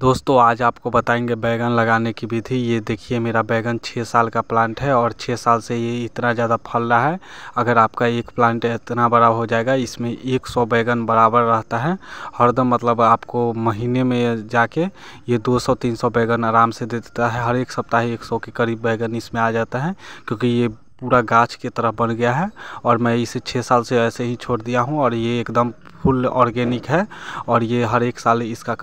दोस्तों आज आपको बताएंगे बैगन लगाने की विधि ये देखिए मेरा बैगन छः साल का प्लांट है और छः साल से ये इतना ज़्यादा फल रहा है अगर आपका एक प्लांट इतना बड़ा हो जाएगा इसमें एक सौ बैगन बराबर रहता है हरदम मतलब आपको महीने में जाके ये दो सौ तीन सौ बैगन आराम से दे देता है हर एक सप्ताह एक सौ के करीब बैगन इसमें आ जाता है क्योंकि ये पूरा गाछ की तरह बन गया है और मैं इसे छः साल से ऐसे ही छोड़ दिया हूँ और ये एकदम फुल ऑर्गेनिक है और ये हर एक साल इसका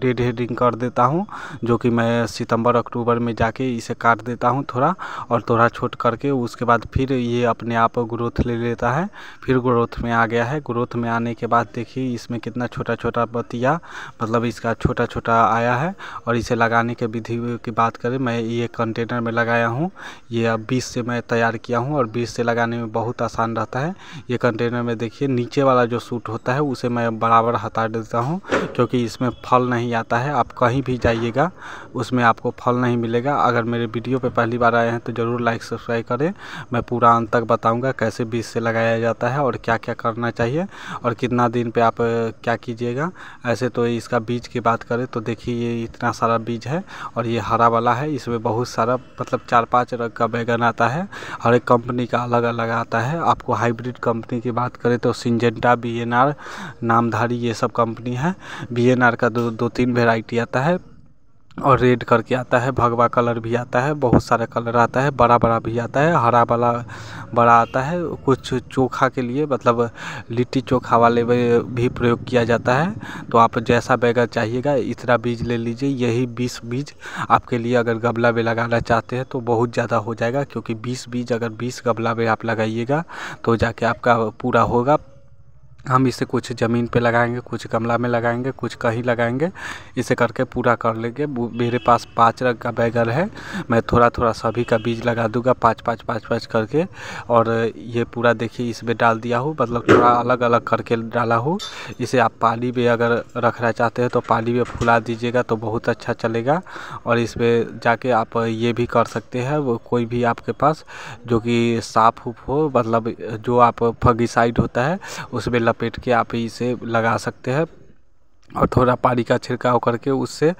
डेड हेडिंग कर देता हूँ जो कि मैं सितंबर अक्टूबर में जाके इसे काट देता हूँ थोड़ा और थोड़ा छोट करके उसके बाद फिर ये अपने आप ग्रोथ ले लेता है फिर ग्रोथ में आ गया है ग्रोथ में आने के बाद देखिए इसमें कितना छोटा छोटा बतिया मतलब इसका छोटा छोटा आया है और इसे लगाने के विधि की बात करें मैं ये कंटेनर में लगाया हूँ ये अब बीस से मैं तैयार किया हूँ और बीस से लगाने में बहुत आसान रहता है ये कंटेनर में देखिए नीचे वाला जो सूट होता है उसे मैं बराबर हटा देता हूँ क्योंकि इसमें फल नहीं आता है आप कहीं भी जाइएगा उसमें आपको फल नहीं मिलेगा अगर मेरे वीडियो पे पहली बार आए हैं तो ज़रूर लाइक सब्सक्राइब करें मैं पूरा अंत तक बताऊँगा कैसे बीज से लगाया जाता है और क्या क्या करना चाहिए और कितना दिन पर आप क्या कीजिएगा ऐसे तो इसका बीज की बात करें तो देखिए ये इतना सारा बीज है और ये हरा वाला है इसमें बहुत सारा मतलब चार पाँच रंग का बैगन आता है हर एक कंपनी का अलग अलग आता है आपको हाइब्रिड कंपनी की बात करें तो Syngenta B N R Namdhari ये सब कंपनी है बी एन आर का दो दो तीन वेराइटी आता है और रेड करके आता है भगवा कलर भी आता है बहुत सारा कलर आता है बड़ा बड़ा भी आता है हरा वाला बड़ा आता है कुछ चोखा के लिए मतलब लिट्टी चोखा वाले में भी प्रयोग किया जाता है तो आप जैसा बैगर चाहिएगा इतना बीज ले लीजिए यही बीस बीज आपके लिए अगर गमला में लगाना चाहते हैं तो बहुत ज़्यादा हो जाएगा क्योंकि बीस बीज अगर बीस गमला में आप लगाइएगा तो जाके आपका पूरा होगा हम इसे कुछ ज़मीन पे लगाएंगे कुछ गमला में लगाएंगे कुछ कहीं लगाएंगे इसे करके पूरा कर लेंगे मेरे पास पाँच रंग का बैगर है मैं थोड़ा थोड़ा सभी का बीज लगा दूंगा पाँच पाँच पाँच पाँच करके और ये पूरा देखिए इसमें डाल दिया हूँ मतलब थोड़ा अलग अलग करके डाला हूँ इसे आप पानी में अगर रखना चाहते हैं तो पानी में फुला दीजिएगा तो बहुत अच्छा चलेगा और इसमें जाके आप ये भी कर सकते हैं वो कोई भी आपके पास जो कि साफ उफ हो मतलब जो आप फंगिसाइड होता है उसमें लप लपेट के आप इसे लगा सकते हैं और थोड़ा पानी का छिड़काव करके उससे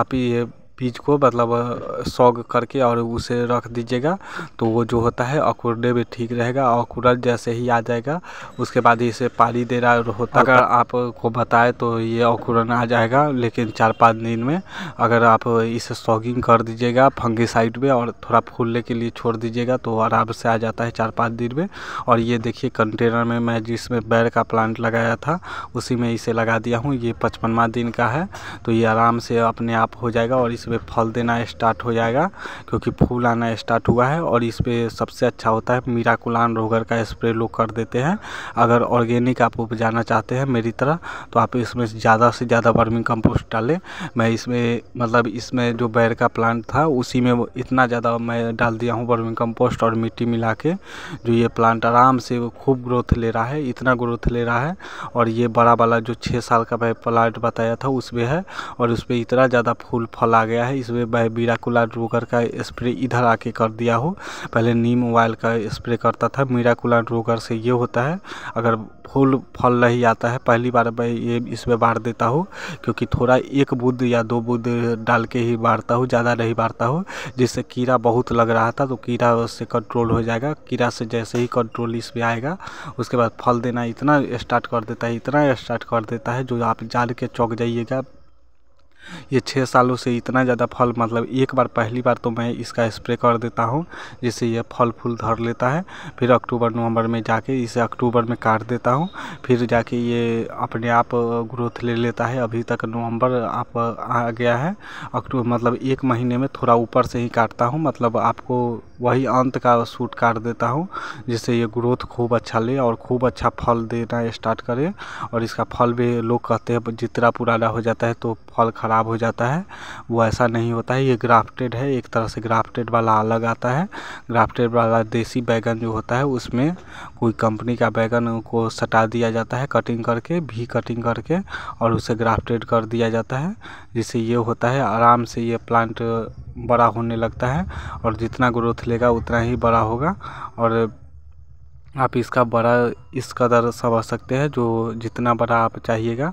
आप ये बीज को मतलब सौग करके और उसे रख दीजिएगा तो वो जो होता है अकुरने में ठीक रहेगा और अकुरन जैसे ही आ जाएगा उसके बाद इसे पानी देना होता अगर आपको बताए तो ये अकुरन आ जाएगा लेकिन चार पाँच दिन में अगर आप इसे सॉगिंग कर दीजिएगा फंगी साइड में और थोड़ा फूलने के लिए छोड़ दीजिएगा तो आराम से आ जाता है चार पाँच दिन में और ये देखिए कंटेनर में मैं जिसमें बैर का प्लांट लगाया था उसी में इसे लगा दिया हूँ ये पचपनवा दिन का है तो ये आराम से अपने आप हो जाएगा और इस इसमें फल देना स्टार्ट हो जाएगा क्योंकि फूल आना स्टार्ट हुआ है और इस पर सबसे अच्छा होता है मीराकुलान रोगर का स्प्रे लोग कर देते हैं अगर ऑर्गेनिक आप उपजाना चाहते हैं मेरी तरह तो आप इसमें ज़्यादा से ज़्यादा वर्मिंग कंपोस्ट डालें मैं इसमें मतलब इसमें जो बैर का प्लांट था उसी में इतना ज़्यादा मैं डाल दिया हूँ वर्मिंग कंपोस्ट और मिट्टी मिला के जो ये प्लांट आराम से खूब ग्रोथ ले रहा है इतना ग्रोथ ले रहा है और ये बड़ा वाला जो छः साल का मैं प्लांट बताया था उसमें है और उस पर इतना ज़्यादा फूल फल आ गया गया है इसमें मीराकुलार रोगर का स्प्रे इधर आके कर दिया हो पहले नीम ऑयल का स्प्रे करता था मीराकुलार रोगर से ये होता है अगर फूल फल नहीं आता है पहली बार मैं ये इसमें बांट देता हूँ क्योंकि थोड़ा एक बूंद या दो बूंद डाल के ही बांटता हूँ ज़्यादा नहीं बांटता हूँ जिससे कीड़ा बहुत लग रहा था तो कीड़ा उससे कंट्रोल हो जाएगा कीड़ा से जैसे ही कंट्रोल इसमें आएगा उसके बाद फल देना इतना स्टार्ट कर देता है इतना स्टार्ट कर देता है जो आप जान के चौक जाइएगा ये छः सालों से इतना ज़्यादा फल मतलब एक बार पहली बार तो मैं इसका स्प्रे कर देता हूँ जिससे यह फल फूल धर लेता है फिर अक्टूबर नवंबर में जाके इसे अक्टूबर में काट देता हूँ फिर जाके ये अपने आप ग्रोथ ले लेता है अभी तक नवंबर आप आ गया है अक्टूबर मतलब एक महीने में थोड़ा ऊपर से ही काटता हूँ मतलब आपको वही अंत का सूट काट देता हूँ जिससे ये ग्रोथ खूब अच्छा ले और खूब अच्छा फल देना स्टार्ट करे और इसका फल भी लोग कहते हैं जितना पुराना हो जाता है तो फल ख़राब हो जाता है वो ऐसा नहीं होता है ये ग्राफ्टेड है एक तरह से ग्राफ्टेड वाला अलग आता है ग्राफ्टेड वाला देसी बैगन जो होता है उसमें कोई कंपनी का बैगन को सटा दिया जाता है कटिंग करके भी कटिंग करके और उसे ग्राफ्टेड कर दिया जाता है जिससे ये होता है आराम से ये प्लांट बड़ा होने लगता है और जितना ग्रोथ लेगा उतना ही बड़ा होगा और आप इसका बड़ा इस कदर समझ सकते हैं जो जितना बड़ा आप चाहिएगा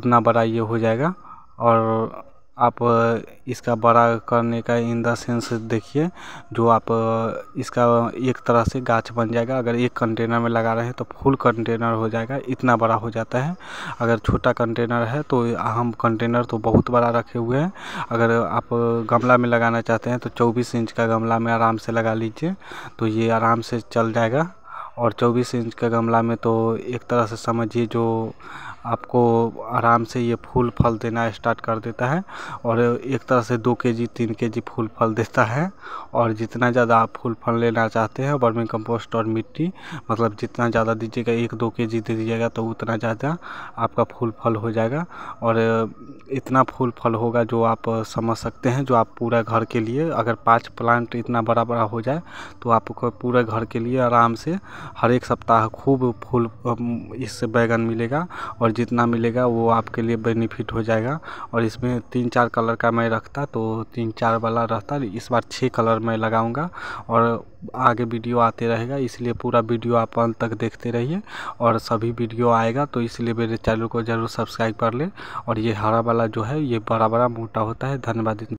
उतना बड़ा ये हो जाएगा और आप इसका बड़ा करने का इन द सेंस देखिए जो आप इसका एक तरह से गाछ बन जाएगा अगर एक कंटेनर में लगा रहे हैं तो फुल कंटेनर हो जाएगा इतना बड़ा हो जाता है अगर छोटा कंटेनर है तो हम कंटेनर तो बहुत बड़ा रखे हुए हैं अगर आप गमला में लगाना चाहते हैं तो चौबीस इंच का गमला में आराम से लगा लीजिए तो ये आराम से चल जाएगा और 24 इंच का गमला में तो एक तरह से समझिए जो आपको आराम से ये फूल फल देना स्टार्ट कर देता है और एक तरह से दो के जी तीन के जी फूल फल देता है और जितना ज़्यादा आप फूल फल लेना चाहते हैं बर्मी कंपोस्ट और मिट्टी मतलब जितना ज़्यादा दीजिएगा एक दो के जी दे दीजिएगा तो उतना ज़्यादा आपका फूल फल हो जाएगा और इतना फूल फल होगा जो आप समझ सकते हैं जो आप पूरा घर के लिए अगर पाँच प्लांट इतना बड़ा बड़ा हो जाए तो आपको पूरे घर के लिए आराम से हर एक सप्ताह खूब फूल इस बैगन मिलेगा और जितना मिलेगा वो आपके लिए बेनिफिट हो जाएगा और इसमें तीन चार कलर का मैं रखता तो तीन चार वाला रहता इस बार छः कलर मैं लगाऊंगा और आगे वीडियो आते रहेगा इसलिए पूरा वीडियो आप अंत तक देखते रहिए और सभी वीडियो आएगा तो इसलिए मेरे चैनल को ज़रूर सब्सक्राइब कर लें और ये हरा वाला जो है ये बड़ा बड़ा मोटा होता है धन्यवाद